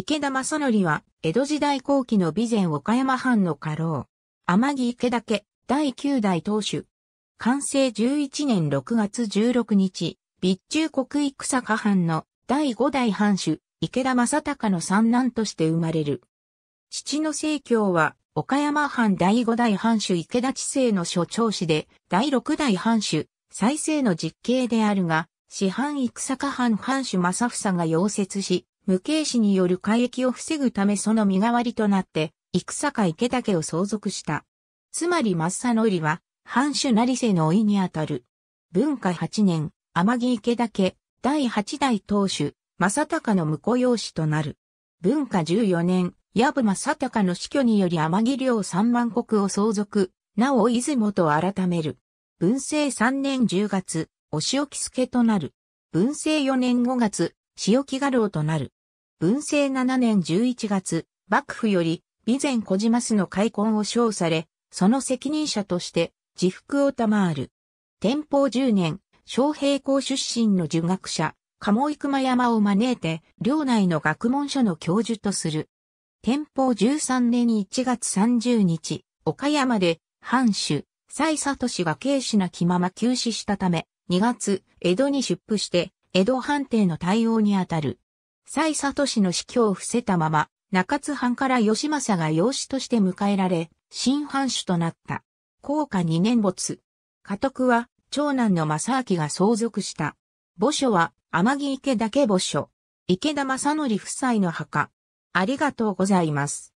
池田正則は、江戸時代後期の備前岡山藩の家老。天城池田家、第9代当主。完成11年6月16日、備中国育坂藩の第5代藩主、池田正隆の三男として生まれる。父の生教は、岡山藩第5代藩主池田知政の所長氏で、第6代藩主、再生の実刑であるが、市藩育坂藩藩主正房が溶接し、無形死による改易を防ぐためその身代わりとなって、戦か池岳を相続した。つまり松佐のりは、藩主成瀬の老いにあたる。文化8年、天城池岳、第8代当主、正隆の婿養子となる。文化14年、矢部正隆の死去により天城領三万国を相続、なお出雲と改める。文政3年10月、お仕置き助となる。文政4年5月、塩木画廊となる。文政7年11月、幕府より備前小島氏の開墾を称され、その責任者として自服を賜る。天保10年、昌平校出身の儒学者、鴨井熊山を招いて、領内の学問所の教授とする。天保13年1月30日、岡山で、藩主、蔡氏が軽視な気まま休止したため、2月、江戸に出府して、江戸判定の対応にあたる。都市の死去を伏せたまま、中津藩から義政が養子として迎えられ、新藩主となった。高下二年没。家督は、長男の正明が相続した。墓所は、天城池岳墓所。池田正則夫妻の墓。ありがとうございます。